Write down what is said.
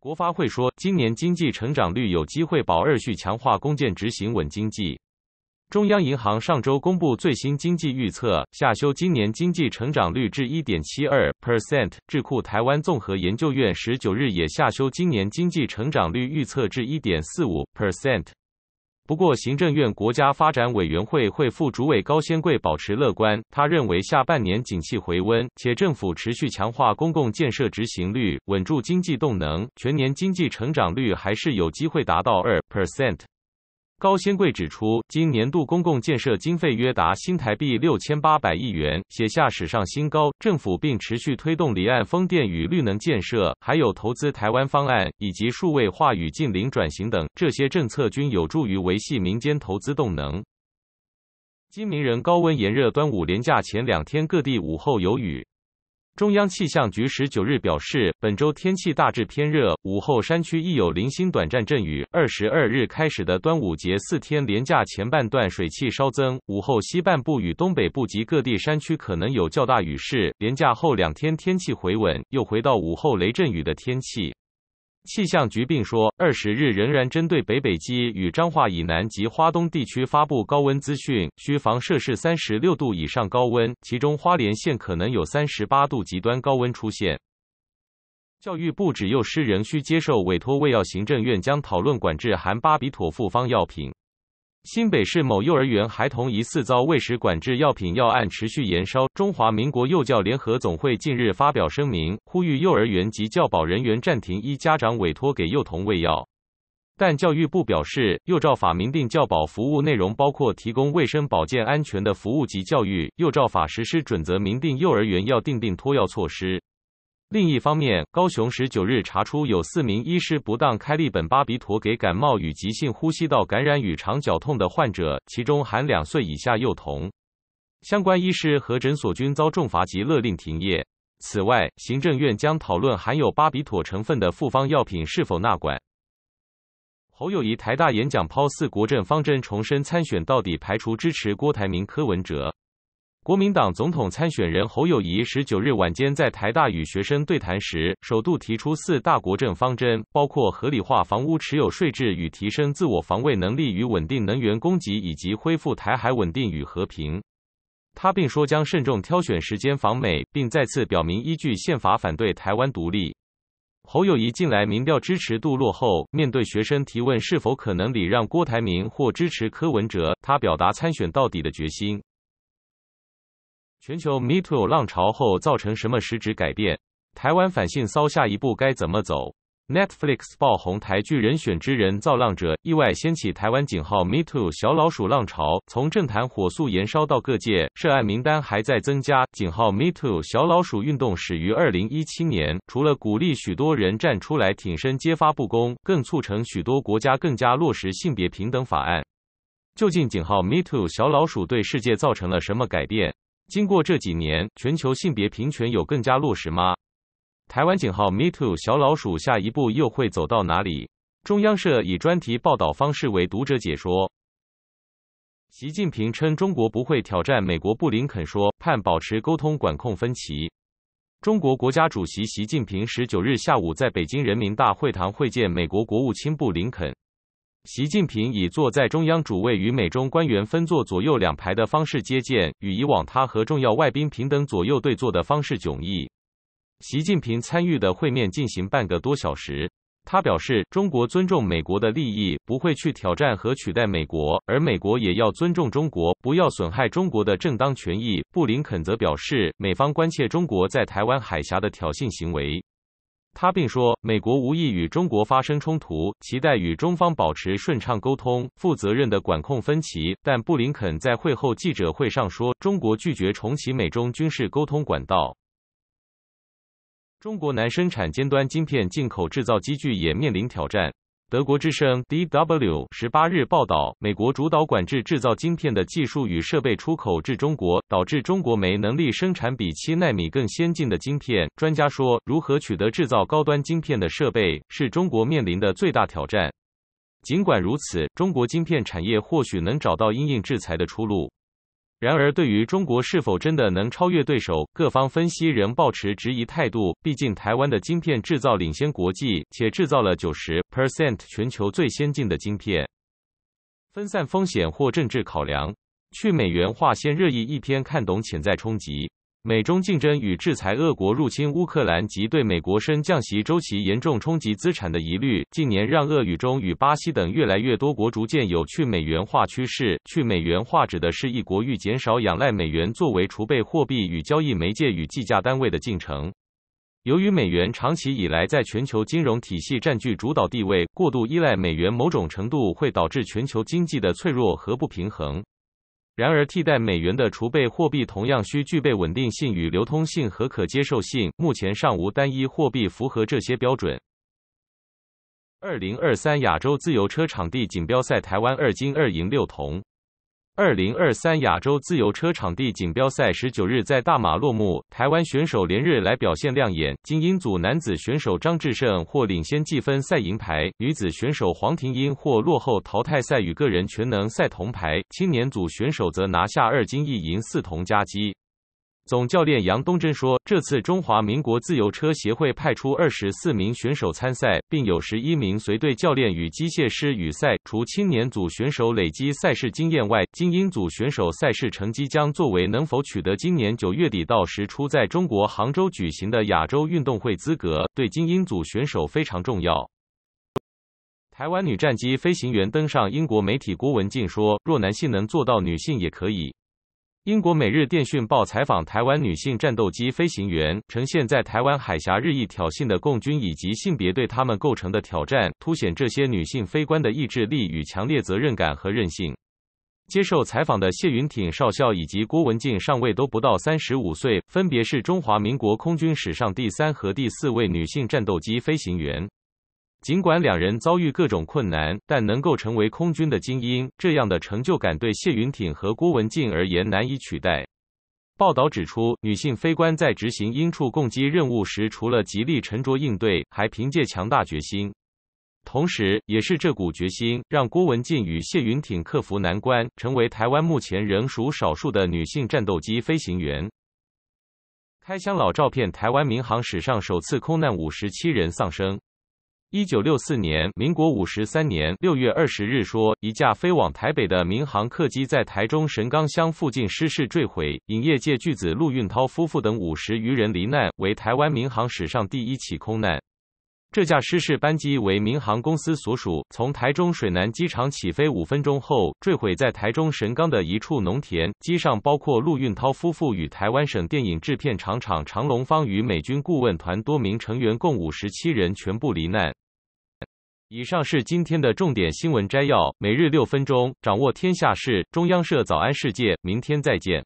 国发会说，今年经济成长率有机会保二续，强化攻坚执行稳经济。中央银行上周公布最新经济预测，下修今年经济成长率至1.72%。智库台湾综合研究院19日也下修今年经济成长率预测至1.45%。不过，行政院国家发展委员会会副主委高先贵保持乐观，他认为下半年景气回温，且政府持续强化公共建设执行率，稳住经济动能，全年经济成长率还是有机会达到二 percent。高仙贵指出，今年度公共建设经费约达新台币六千八百亿元，写下史上新高。政府并持续推动离岸风电与绿能建设，还有投资台湾方案以及数位化与近邻转型等，这些政策均有助于维系民间投资动能。今明人高温炎热，端午连假前两天各地午后有雨。中央气象局十九日表示，本周天气大致偏热，午后山区亦有零星短暂阵雨。二十二日开始的端午节四天连假前半段，水汽稍增，午后西半部与东北部及各地山区可能有较大雨势。连假后两天天气回稳，又回到午后雷阵雨的天气。气象局并说，二十日仍然针对北北基与彰化以南及花东地区发布高温资讯，需防摄氏三十六度以上高温，其中花莲县可能有三十八度极端高温出现。教育部指，幼师仍需接受委托，卫药行政院将讨论管制含巴比妥复方药品。新北市某幼儿园孩童疑似遭喂食管制药品药案持续延烧。中华民国幼教联合总会近日发表声明，呼吁幼儿园及教保人员暂停依家长委托给幼童喂药。但教育部表示，幼照法明定教保服务内容包括提供卫生保健安全的服务及教育。幼照法实施准则明定幼儿园要订定托药措施。另一方面，高雄十九日查出有四名医师不当开利苯巴比妥给感冒与急性呼吸道感染与肠绞痛的患者，其中含两岁以下幼童。相关医师和诊所均遭重罚及勒令停业。此外，行政院将讨论含有巴比妥成分的复方药品是否纳管。侯友谊台大演讲抛四国政方针，重申参选到底排除支持郭台铭、柯文哲。国民党总统参选人侯友谊十九日晚间在台大与学生对谈时，首度提出四大国政方针，包括合理化房屋持有税制与提升自我防卫能力与稳定能源供给，以及恢复台海稳定与和平。他并说将慎重挑选时间访美，并再次表明依据宪法反对台湾独立。侯友谊近来民调支持度落后，面对学生提问是否可能礼让郭台铭或支持柯文哲，他表达参选到底的决心。全球 MeToo 浪潮后造成什么实质改变？台湾反性骚下一步该怎么走？Netflix 爆红台剧《人选之人》造浪者意外掀起台湾井号 MeToo 小老鼠浪潮，从政坛火速延烧到各界，涉案名单还在增加。井号 MeToo 小老鼠运动始于2017年，除了鼓励许多人站出来挺身揭发不公，更促成许多国家更加落实性别平等法案。究竟井号 MeToo 小老鼠对世界造成了什么改变？经过这几年，全球性别平权有更加落实吗？台湾警号 MeToo 小老鼠下一步又会走到哪里？中央社以专题报道方式为读者解说。习近平称中国不会挑战美国布林肯说盼保持沟通管控分歧。中国国家主席习近平十九日下午在北京人民大会堂会见美国国务卿布林肯。习近平以坐在中央主位与美中官员分坐左右两排的方式接见，与以往他和重要外宾平等左右对坐的方式迥异。习近平参与的会面进行半个多小时，他表示：“中国尊重美国的利益，不会去挑战和取代美国，而美国也要尊重中国，不要损害中国的正当权益。”布林肯则表示，美方关切中国在台湾海峡的挑衅行为。他并说，美国无意与中国发生冲突，期待与中方保持顺畅沟通、负责任的管控分歧。但布林肯在会后记者会上说，中国拒绝重启美中军事沟通管道。中国难生产尖端晶片，进口制造机具也面临挑战。德国之声 DW 十八日报道，美国主导管制制造晶片的技术与设备出口至中国，导致中国没能力生产比七纳米更先进的晶片。专家说，如何取得制造高端晶片的设备，是中国面临的最大挑战。尽管如此，中国晶片产业或许能找到因应制裁的出路。然而，对于中国是否真的能超越对手，各方分析仍抱持质疑态度。毕竟，台湾的晶片制造领先国际，且制造了九十 percent 全球最先进的晶片。分散风险或政治考量，去美元化先热议一篇，看懂潜在冲击。美中竞争与制裁恶国入侵乌克兰及对美国升降息周期严重冲击资产的疑虑，近年让恶语中与巴西等越来越多国逐渐有去美元化趋势。去美元化指的是一国欲减少仰赖美元作为储备货币与交易媒介与计价单位的进程。由于美元长期以来在全球金融体系占据主导地位，过度依赖美元某种程度会导致全球经济的脆弱和不平衡。然而，替代美元的储备货币同样需具备稳定性与流通性和可接受性。目前尚无单一货币符合这些标准。二零二三亚洲自由车场地锦标赛，台湾二金二银六铜。二零二三亚洲自由车场地锦标赛十九日在大马落幕，台湾选手连日来表现亮眼。精英组男子选手张志胜获领先积分赛银牌，女子选手黄婷英获落后淘汰赛与个人全能赛铜牌，青年组选手则拿下二金一银四铜佳绩。总教练杨东真说：“这次中华民国自由车协会派出二十四名选手参赛，并有十一名随队教练与机械师与赛。除青年组选手累积赛事经验外，精英组选手赛事成绩将作为能否取得今年九月底到十初在中国杭州举行的亚洲运动会资格，对精英组选手非常重要。”台湾女战机飞行员登上英国媒体，郭文静说：“若男性能做到，女性也可以。”英国《每日电讯报》采访台湾女性战斗机飞行员，呈现，在台湾海峡日益挑衅的共军以及性别对他们构成的挑战，凸显这些女性飞官的意志力与强烈责任感和韧性。接受采访的谢云挺少校以及郭文静上尉都不到三十五岁，分别是中华民国空军史上第三和第四位女性战斗机飞行员。尽管两人遭遇各种困难，但能够成为空军的精英，这样的成就感对谢云挺和郭文静而言难以取代。报道指出，女性飞官在执行鹰触共击任务时，除了极力沉着应对，还凭借强大决心。同时，也是这股决心让郭文静与谢云挺克服难关，成为台湾目前仍属少数的女性战斗机飞行员。开箱老照片：台湾民航史上首次空难，五十七人丧生。一九六四年，民国五十三年六月二十日，说一架飞往台北的民航客机在台中神冈乡附近失事坠毁，影业界巨子陆运涛夫妇等五十余人罹难，为台湾民航史上第一起空难。这架失事班机为民航公司所属，从台中水南机场起飞五分钟后坠毁在台中神冈的一处农田。机上包括陆运涛夫妇与台湾省电影制片厂厂长龙方与美军顾问团多名成员共五十七人全部罹难。以上是今天的重点新闻摘要，每日六分钟掌握天下事。中央社早安世界，明天再见。